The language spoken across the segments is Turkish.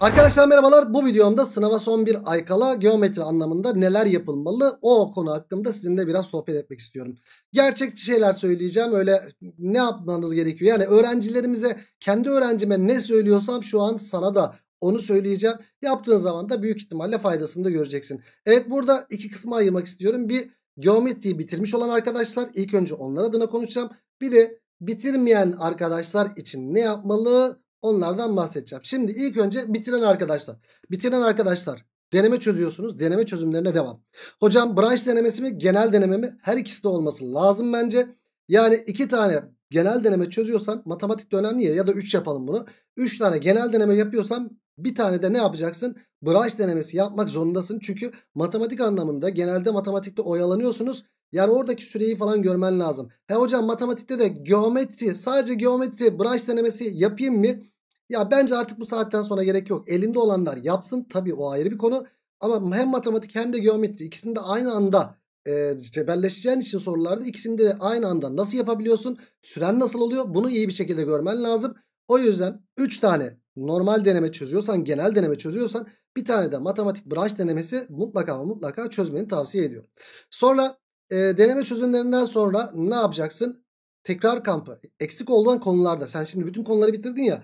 Arkadaşlar merhabalar bu videomda sınava son bir ay kala geometri anlamında neler yapılmalı o konu hakkında sizinle biraz sohbet etmek istiyorum. Gerçekçi şeyler söyleyeceğim öyle ne yapmanız gerekiyor yani öğrencilerimize kendi öğrencime ne söylüyorsam şu an sana da onu söyleyeceğim. Yaptığın zaman da büyük ihtimalle faydasını da göreceksin. Evet burada iki kısma ayırmak istiyorum bir geometriyi bitirmiş olan arkadaşlar ilk önce onlar adına konuşacağım bir de bitirmeyen arkadaşlar için ne yapmalı Onlardan bahsedeceğim. Şimdi ilk önce bitiren arkadaşlar. Bitiren arkadaşlar deneme çözüyorsunuz. Deneme çözümlerine devam. Hocam branş denemesi mi genel deneme mi? Her ikisi de olması lazım bence. Yani iki tane genel deneme çözüyorsan matematik de önemli ya ya da üç yapalım bunu. Üç tane genel deneme yapıyorsan bir tane de ne yapacaksın? Branş denemesi yapmak zorundasın. Çünkü matematik anlamında genelde matematikte oyalanıyorsunuz. Yani oradaki süreyi falan görmen lazım. He hocam matematikte de geometri sadece geometri branş denemesi yapayım mı? Ya bence artık bu saatten sonra gerek yok. Elinde olanlar yapsın. Tabii o ayrı bir konu. Ama hem matematik hem de geometri ikisini de aynı anda e, cebelleşeceğin için sorularda ikisini de aynı anda nasıl yapabiliyorsun? Süren nasıl oluyor? Bunu iyi bir şekilde görmen lazım. O yüzden 3 tane normal deneme çözüyorsan, genel deneme çözüyorsan bir tane de matematik branş denemesi mutlaka mutlaka çözmeni tavsiye ediyorum. Sonra e, deneme çözümlerinden sonra ne yapacaksın? Tekrar kampı. Eksik olduğun konularda. Sen şimdi bütün konuları bitirdin ya.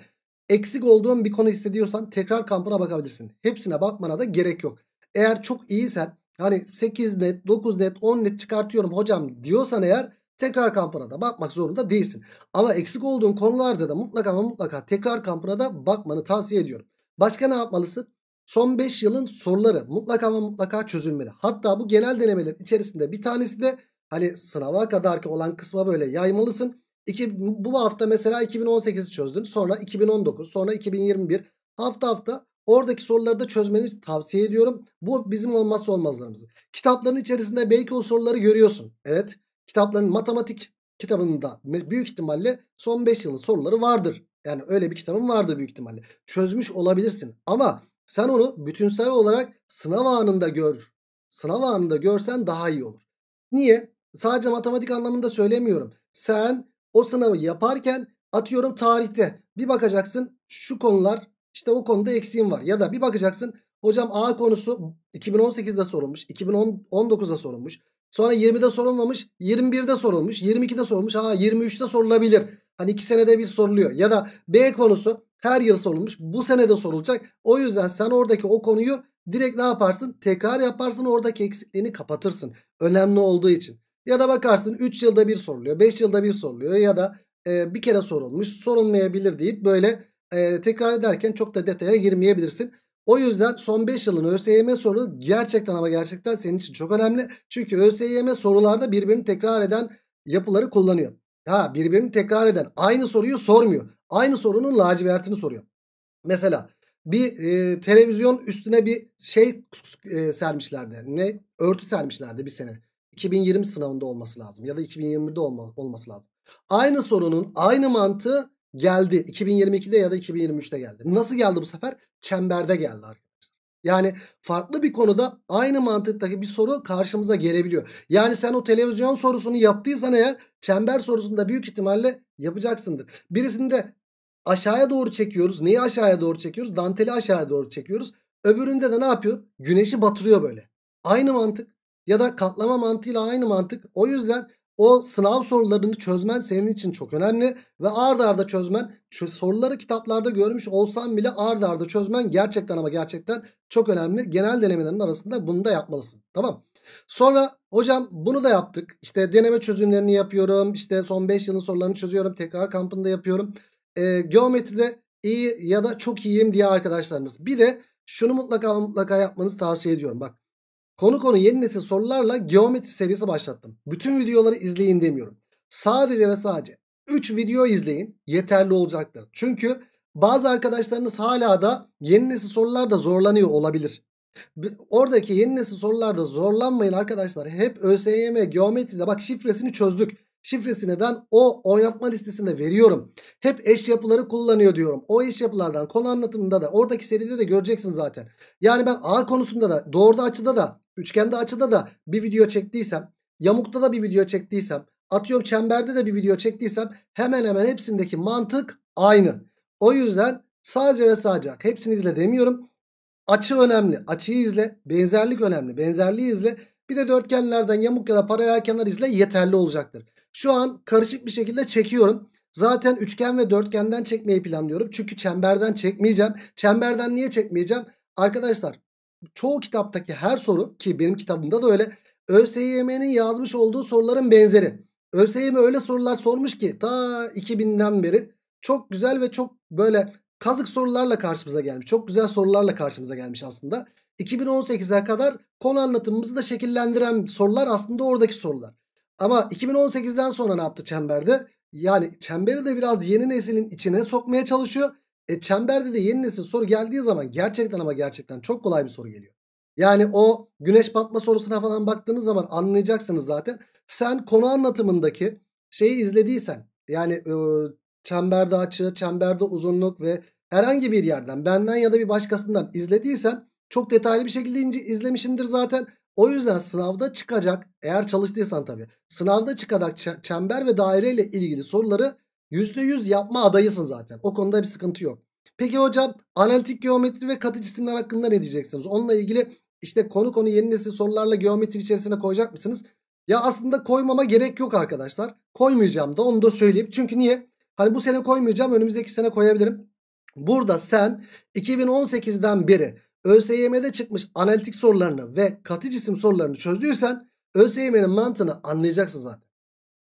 Eksik olduğun bir konu hissediyorsan tekrar kampına bakabilirsin. Hepsine bakmana da gerek yok. Eğer çok iyisen hani 8 net, 9 net, 10 net çıkartıyorum hocam diyorsan eğer tekrar kampına da bakmak zorunda değilsin. Ama eksik olduğun konularda da mutlaka ama mutlaka tekrar kampına da bakmanı tavsiye ediyorum. Başka ne yapmalısın? Son 5 yılın soruları mutlaka ama mutlaka çözülmeli. Hatta bu genel denemelerin içerisinde bir tanesi de hani sınava kadar ki olan kısma böyle yaymalısın. İki, bu hafta mesela 2018'i çözdün. Sonra 2019, sonra 2021. Hafta hafta oradaki soruları da çözmeni tavsiye ediyorum. Bu bizim olmazsa olmazlarımız. Kitapların içerisinde belki o soruları görüyorsun. Evet. Kitapların matematik kitabında büyük ihtimalle son 5 yılın soruları vardır. Yani öyle bir kitabın vardır büyük ihtimalle. Çözmüş olabilirsin. Ama sen onu bütünsel olarak sınav anında gör. Sınav anında görsen daha iyi olur. Niye? Sadece matematik anlamında söylemiyorum. Sen o sınavı yaparken atıyorum tarihte bir bakacaksın şu konular işte o konuda eksiğim var. Ya da bir bakacaksın hocam A konusu 2018'de sorulmuş, 2019'da sorulmuş. Sonra 20'de sorulmamış, 21'de sorulmuş, 22'de sorulmuş. Ha 23'te sorulabilir. Hani 2 senede bir soruluyor. Ya da B konusu her yıl sorulmuş. Bu sene de sorulacak. O yüzden sen oradaki o konuyu direkt ne yaparsın? Tekrar yaparsın oradaki eksikliğini kapatırsın. Önemli olduğu için. Ya da bakarsın 3 yılda bir soruluyor. 5 yılda bir soruluyor. Ya da e, bir kere sorulmuş. Sorulmayabilir deyip böyle e, tekrar ederken çok da detaya girmeyebilirsin. O yüzden son 5 yılın ÖSYM soruları gerçekten ama gerçekten senin için çok önemli. Çünkü ÖSYM sorularda birbirini tekrar eden yapıları kullanıyor. Ha birbirini tekrar eden aynı soruyu sormuyor. Aynı sorunun lacivertini soruyor. Mesela bir e, televizyon üstüne bir şey e, sermişlerdi. Ne? Örtü sermişlerdi bir sene. 2020 sınavında olması lazım ya da 2021'de olma, olması lazım. Aynı sorunun aynı mantığı geldi. 2022'de ya da 2023'te geldi. Nasıl geldi bu sefer? Çemberde geldi arkadaşlar. Yani farklı bir konuda aynı mantıktaki bir soru karşımıza gelebiliyor. Yani sen o televizyon sorusunu yaptıysan eğer çember sorusunda büyük ihtimalle yapacaksındır. Birisinde aşağıya doğru çekiyoruz. Neyi aşağıya doğru çekiyoruz? Danteli aşağıya doğru çekiyoruz. Öbüründe de ne yapıyor? Güneşi batırıyor böyle. Aynı mantık ya da katlama mantığıyla aynı mantık. O yüzden o sınav sorularını çözmen senin için çok önemli ve ard arda çözmen soruları kitaplarda görmüş olsan bile ard arda çözmen gerçekten ama gerçekten çok önemli. Genel denemelerin arasında bunu da yapmalısın. Tamam. Sonra hocam bunu da yaptık. İşte deneme çözümlerini yapıyorum. İşte son 5 yılın sorularını çözüyorum. Tekrar kampında yapıyorum. Ee, geometride iyi ya da çok iyiyim diye arkadaşlarınız. Bir de şunu mutlaka mutlaka yapmanızı tavsiye ediyorum. Bak Konu konu yeni nesil sorularla geometri serisi başlattım. Bütün videoları izleyin demiyorum. Sadece ve sadece 3 video izleyin yeterli olacaktır. Çünkü bazı arkadaşlarınız hala da yeni nesil sorularda zorlanıyor olabilir. Oradaki yeni nesil sorularda zorlanmayın arkadaşlar. Hep ÖSYM geometride bak şifresini çözdük şifresini ben o oynatma listesine veriyorum. Hep eş yapıları kullanıyor diyorum. O eş yapılardan konu anlatımında da oradaki seride de göreceksin zaten. Yani ben A konusunda da doğruda açıda da üçgende açıda da bir video çektiysem yamukta da bir video çektiysem atıyorum çemberde de bir video çektiysem hemen hemen hepsindeki mantık aynı. O yüzden sadece ve sadece hepsini izle demiyorum. Açı önemli. Açıyı izle. Benzerlik önemli. Benzerliği izle. Bir de dörtgenlerden yamuk ya da paralel kenar izle yeterli olacaktır. Şu an karışık bir şekilde çekiyorum. Zaten üçgen ve dörtgenden çekmeyi planlıyorum. Çünkü çemberden çekmeyeceğim. Çemberden niye çekmeyeceğim? Arkadaşlar çoğu kitaptaki her soru ki benim kitabımda da öyle. ÖSYM'nin yazmış olduğu soruların benzeri. ÖSYM öyle sorular sormuş ki ta 2000'den beri çok güzel ve çok böyle kazık sorularla karşımıza gelmiş. Çok güzel sorularla karşımıza gelmiş aslında. 2018'e kadar konu anlatımımızı da şekillendiren sorular aslında oradaki sorular. Ama 2018'den sonra ne yaptı çemberde? Yani çemberi de biraz yeni neslin içine sokmaya çalışıyor. E çemberde de yeni nesil soru geldiği zaman gerçekten ama gerçekten çok kolay bir soru geliyor. Yani o güneş batma sorusuna falan baktığınız zaman anlayacaksınız zaten. Sen konu anlatımındaki şeyi izlediysen yani e, çemberde açı, çemberde uzunluk ve herhangi bir yerden benden ya da bir başkasından izlediysen çok detaylı bir şekilde ince izlemişindir zaten. O yüzden sınavda çıkacak eğer çalıştıysan tabii sınavda çıkacak çember ve daire ile ilgili soruları %100 yapma adayısın zaten. O konuda bir sıkıntı yok. Peki hocam analitik geometri ve katı cisimler hakkında ne diyeceksiniz? Onunla ilgili işte konu konu yeni nesil sorularla geometri içerisine koyacak mısınız? Ya aslında koymama gerek yok arkadaşlar. Koymayacağım da onu da söyleyeyim. Çünkü niye? Hani bu sene koymayacağım önümüzdeki sene koyabilirim. Burada sen 2018'den beri ÖSYM'de çıkmış analitik sorularını ve katı cisim sorularını çözdüysen ÖSYM'nin mantığını anlayacaksın zaten.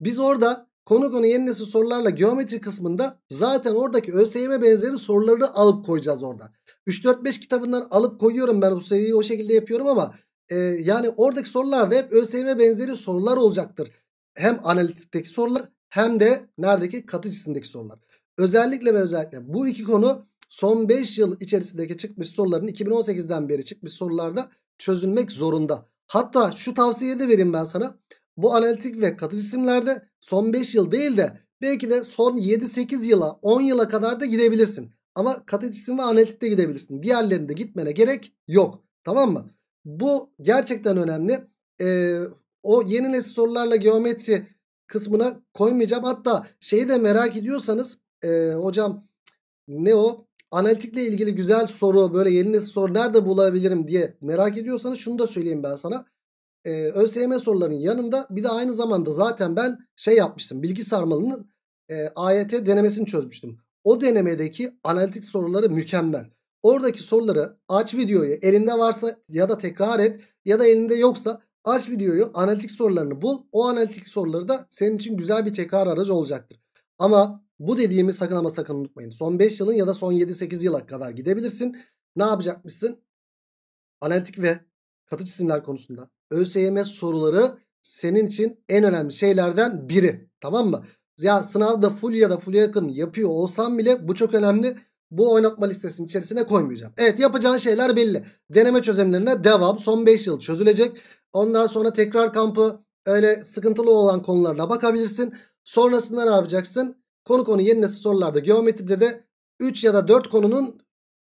Biz orada konu konu yeni nesil sorularla geometri kısmında zaten oradaki ÖSYM benzeri soruları alıp koyacağız orada. 3-4-5 kitabından alıp koyuyorum ben bu seriyi o şekilde yapıyorum ama e, yani oradaki sorular da hep ÖSYM benzeri sorular olacaktır. Hem analitikteki sorular hem de neredeki katı cisimdeki sorular. Özellikle ve özellikle bu iki konu son 5 yıl içerisindeki çıkmış soruların 2018'den beri çıkmış sorularda çözülmek zorunda. Hatta şu tavsiyeyi de vereyim ben sana. Bu analitik ve katı cisimlerde son 5 yıl değil de belki de son 7-8 yıla 10 yıla kadar da gidebilirsin. Ama katı cisim ve analitikte gidebilirsin. Diğerlerinde gitmene gerek yok. Tamam mı? Bu gerçekten önemli. Ee, o yeni nesil sorularla geometri kısmına koymayacağım. Hatta şeyi de merak ediyorsanız e, hocam ne o? analitikle ilgili güzel soru böyle yeni nesil soru nerede bulabilirim diye merak ediyorsanız şunu da söyleyeyim ben sana. Ee, ÖSYM sorularının yanında bir de aynı zamanda zaten ben şey yapmıştım. Bilgi sarmalının e, AYT denemesini çözmüştüm. O denemedeki analitik soruları mükemmel. Oradaki soruları aç videoyu elinde varsa ya da tekrar et ya da elinde yoksa aç videoyu analitik sorularını bul. O analitik soruları da senin için güzel bir tekrar aracı olacaktır. Ama bu dediğimi sakın ama sakın unutmayın. Son 5 yılın ya da son 7-8 yıla kadar gidebilirsin. Ne yapacakmışsın? Analitik ve katı cisimler konusunda ÖSYM soruları senin için en önemli şeylerden biri. Tamam mı? Ya sınavda full ya da full yakın yapıyor olsam bile bu çok önemli. Bu oynatma listesinin içerisine koymayacağım. Evet yapacağın şeyler belli. Deneme çözümlerine devam. Son 5 yıl çözülecek. Ondan sonra tekrar kampı öyle sıkıntılı olan konularına bakabilirsin. Sonrasında ne yapacaksın? Konu konu yeni nesil sorularda geometride de 3 ya da 4 konunun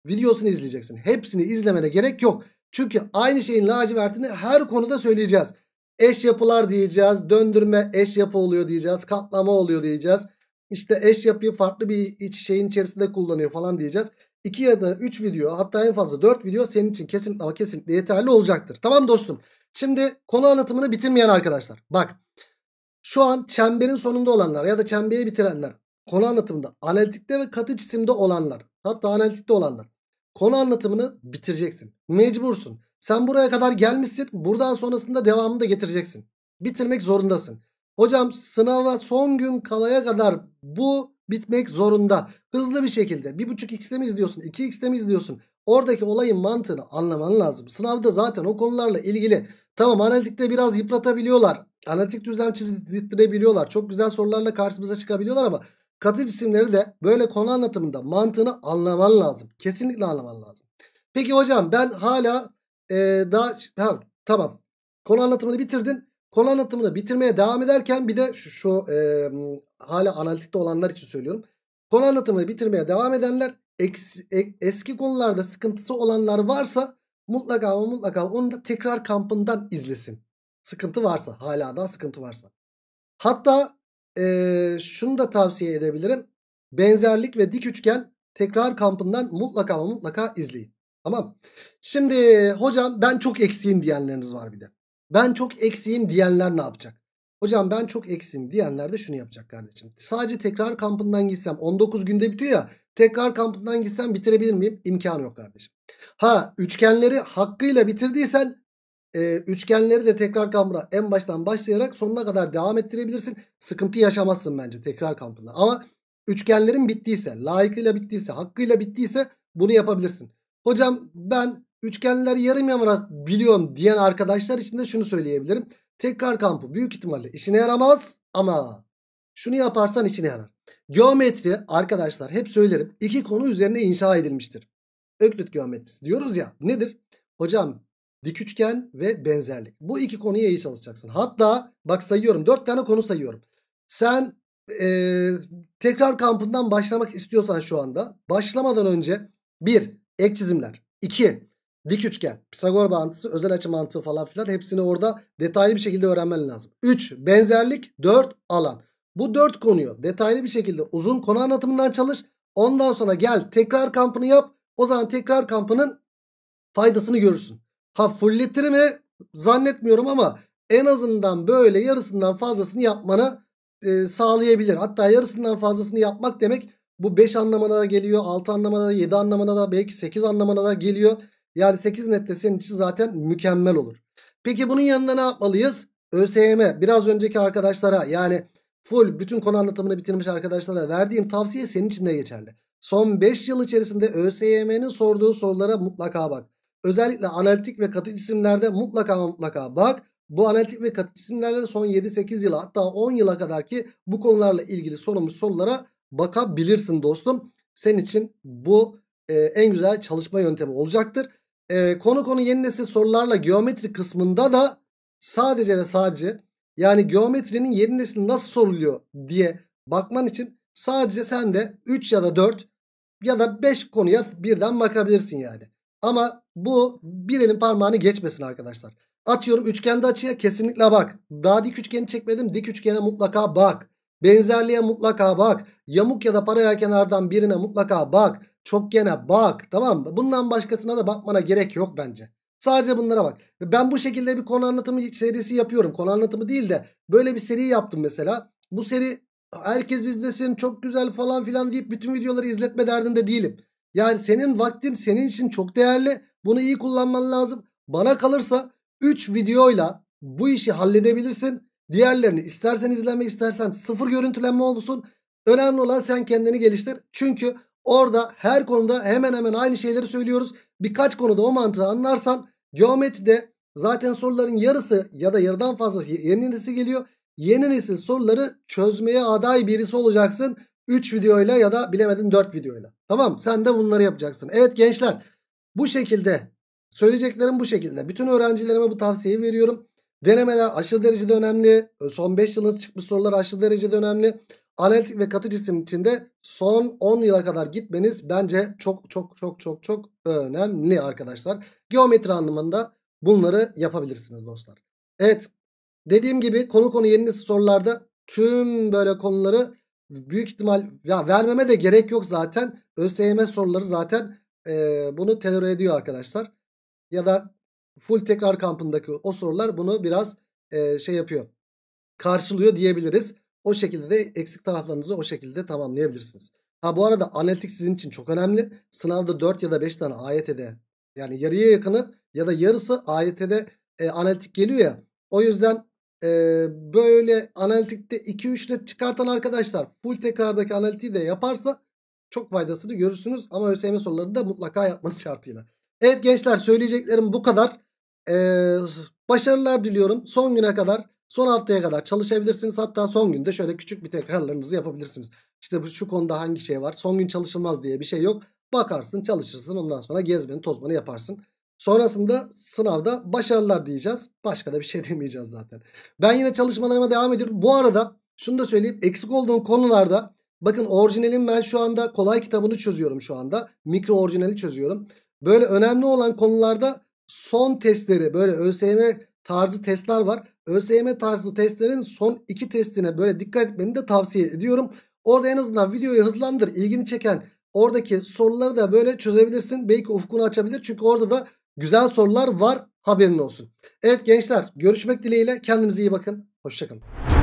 videosunu izleyeceksin. Hepsini izlemene gerek yok. Çünkü aynı şeyin lacivertini her konuda söyleyeceğiz. Eş yapılar diyeceğiz. Döndürme eş yapı oluyor diyeceğiz. Katlama oluyor diyeceğiz. İşte eş yapıyı farklı bir iç şeyin içerisinde kullanıyor falan diyeceğiz. 2 ya da 3 video hatta en fazla 4 video senin için kesinlikle ama kesinlikle yeterli olacaktır. Tamam dostum. Şimdi konu anlatımını bitirmeyen arkadaşlar. Bak şu an çemberin sonunda olanlar ya da çemberi bitirenler konu anlatımında analitikte ve katı cisimde olanlar hatta analitikte olanlar konu anlatımını bitireceksin. Mecbursun. Sen buraya kadar gelmişsin. Buradan sonrasında devamını da getireceksin. Bitirmek zorundasın. Hocam sınava son gün kalaya kadar bu bitmek zorunda. Hızlı bir şekilde 1.5x'te mi izliyorsun 2x'te mi izliyorsun? Oradaki olayın mantığını anlaman lazım. Sınavda zaten o konularla ilgili tamam analitikte biraz yıpratabiliyorlar. Analitik düzlem çizdirebiliyorlar. Çok güzel sorularla karşımıza çıkabiliyorlar ama Katı cisimleri de böyle konu anlatımında mantığını anlaman lazım. Kesinlikle anlaman lazım. Peki hocam ben hala ee, daha tamam, tamam. Konu anlatımını bitirdin. Konu anlatımını bitirmeye devam ederken bir de şu, şu e, hala analitikte olanlar için söylüyorum. Konu anlatımını bitirmeye devam edenler eks, e, eski konularda sıkıntısı olanlar varsa mutlaka ama mutlaka onu da tekrar kampından izlesin. Sıkıntı varsa hala daha sıkıntı varsa. Hatta e, şunu da tavsiye edebilirim. Benzerlik ve dik üçgen tekrar kampından mutlaka ama mutlaka izleyin. Tamam. Şimdi hocam ben çok eksiğim diyenleriniz var bir de. Ben çok eksiğim diyenler ne yapacak? Hocam ben çok eksiğim diyenler de şunu yapacak kardeşim. Sadece tekrar kampından gitsem 19 günde bitiyor ya. Tekrar kampından gitsem bitirebilir miyim? İmkanı yok kardeşim. Ha üçgenleri hakkıyla bitirdiysen e, üçgenleri de tekrar kampına en baştan başlayarak sonuna kadar devam ettirebilirsin. Sıkıntı yaşamazsın bence tekrar kampında. Ama üçgenlerin bittiyse, layıkıyla bittiyse, hakkıyla bittiyse bunu yapabilirsin. Hocam ben üçgenler yarım yamarak biliyorum diyen arkadaşlar için de şunu söyleyebilirim. Tekrar kampı büyük ihtimalle işine yaramaz ama şunu yaparsan işine yarar. Geometri arkadaşlar hep söylerim iki konu üzerine inşa edilmiştir. Öklit geometrisi diyoruz ya nedir? Hocam dik üçgen ve benzerlik. Bu iki konuya iyi çalışacaksın. Hatta bak sayıyorum dört tane konu sayıyorum. Sen e, tekrar kampından başlamak istiyorsan şu anda başlamadan önce bir ek çizimler, iki dik üçgen, Pisagor bağıntısı, özel açı mantığı falan filan hepsini orada detaylı bir şekilde öğrenmen lazım. Üç benzerlik, dört alan. Bu dört konuyu detaylı bir şekilde uzun konu anlatımından çalış. Ondan sonra gel tekrar kampını yap. O zaman tekrar kampının faydasını görürsün. Ha fulletir mi? Zannetmiyorum ama en azından böyle yarısından fazlasını yapmanı e, sağlayabilir. Hatta yarısından fazlasını yapmak demek bu 5 anlamına da geliyor. 6 anlamına da 7 anlamına da belki 8 anlamına da geliyor. Yani 8 net senin için zaten mükemmel olur. Peki bunun yanında ne yapmalıyız? ÖSYM biraz önceki arkadaşlara yani full bütün konu anlatımını bitirmiş arkadaşlara verdiğim tavsiye senin için de geçerli. Son 5 yıl içerisinde ÖSYM'nin sorduğu sorulara mutlaka bak. Özellikle analitik ve katı cisimlerde mutlaka mutlaka bak. Bu analitik ve katı cisimlerde son 7-8 yıla hatta 10 yıla kadar ki bu konularla ilgili sorulmuş sorulara bakabilirsin dostum. Senin için bu e, en güzel çalışma yöntemi olacaktır. E, konu konu yeni nesil sorularla geometri kısmında da sadece ve sadece yani geometrinin yeni nesil nasıl soruluyor diye bakman için sadece sen de 3 ya da 4 ya da 5 konuya birden bakabilirsin yani. Ama bu bir elin parmağını geçmesin arkadaşlar. Atıyorum üçgende açıya kesinlikle bak. Daha dik üçgeni çekmedim. Dik üçgene mutlaka bak. Benzerliğe mutlaka bak. Yamuk ya da paralel kenardan birine mutlaka bak. Çokgene bak. Tamam mı? Bundan başkasına da bakmana gerek yok bence. Sadece bunlara bak. Ben bu şekilde bir konu anlatımı serisi yapıyorum. Konu anlatımı değil de böyle bir seri yaptım mesela. Bu seri herkes izlesin çok güzel falan filan deyip bütün videoları izletme derdinde değilim. Yani senin vaktin senin için çok değerli. Bunu iyi kullanman lazım. Bana kalırsa 3 videoyla bu işi halledebilirsin. Diğerlerini istersen izleme istersen sıfır görüntülenme olsun. Önemli olan sen kendini geliştir. Çünkü orada her konuda hemen hemen aynı şeyleri söylüyoruz. Birkaç konuda o mantığı anlarsan geometride zaten soruların yarısı ya da yarıdan fazlası yeni nesil geliyor. Yeni nesil soruları çözmeye aday birisi olacaksın. 3 videoyla ya da bilemedin 4 videoyla. Tamam sen de bunları yapacaksın. Evet gençler bu şekilde söyleyeceklerim bu şekilde. Bütün öğrencilerime bu tavsiyeyi veriyorum. Denemeler aşırı derecede önemli. Son 5 yılın çıkmış sorular aşırı derecede önemli. Analitik ve katı cisim içinde son 10 yıla kadar gitmeniz bence çok çok çok çok çok önemli arkadaşlar. Geometri anlamında bunları yapabilirsiniz dostlar. Evet dediğim gibi konu konu yeni sorularda tüm böyle konuları büyük ihtimal ya vermeme de gerek yok zaten. ÖSYM soruları zaten e, bunu telör ediyor arkadaşlar. Ya da full tekrar kampındaki o sorular bunu biraz e, şey yapıyor. Karşılıyor diyebiliriz. O şekilde de eksik taraflarınızı o şekilde tamamlayabilirsiniz. Ha bu arada analitik sizin için çok önemli. Sınavda 4 ya da 5 tane AYT'de yani yarıya yakını ya da yarısı AYT'de e, analitik geliyor ya. O yüzden e, böyle analitikte 2-3'le çıkartan arkadaşlar full tekrardaki analitiği de yaparsa çok faydasını görürsünüz. Ama ÖSYM sorularını da mutlaka yapması şartıyla. Evet gençler söyleyeceklerim bu kadar. Ee, başarılar diliyorum. Son güne kadar son haftaya kadar çalışabilirsiniz. Hatta son günde şöyle küçük bir tekrarlarınızı yapabilirsiniz. İşte bu, şu konuda hangi şey var son gün çalışılmaz diye bir şey yok. Bakarsın çalışırsın ondan sonra gezmeni tozmanı yaparsın. Sonrasında sınavda başarılar diyeceğiz. Başka da bir şey demeyeceğiz zaten. Ben yine çalışmalarıma devam ediyorum. Bu arada şunu da söyleyeyim. Eksik olduğum konularda bakın orijinalin ben şu anda kolay kitabını çözüyorum şu anda. Mikro orijinali çözüyorum. Böyle önemli olan konularda son testleri böyle ÖSYM tarzı testler var. ÖSYM tarzı testlerin son iki testine böyle dikkat etmeni de tavsiye ediyorum. Orada en azından videoyu hızlandır. ilgini çeken oradaki soruları da böyle çözebilirsin. Belki ufkunu açabilir. Çünkü orada da Güzel sorular var haberin olsun. Evet gençler görüşmek dileğiyle kendinize iyi bakın. Hoşçakalın.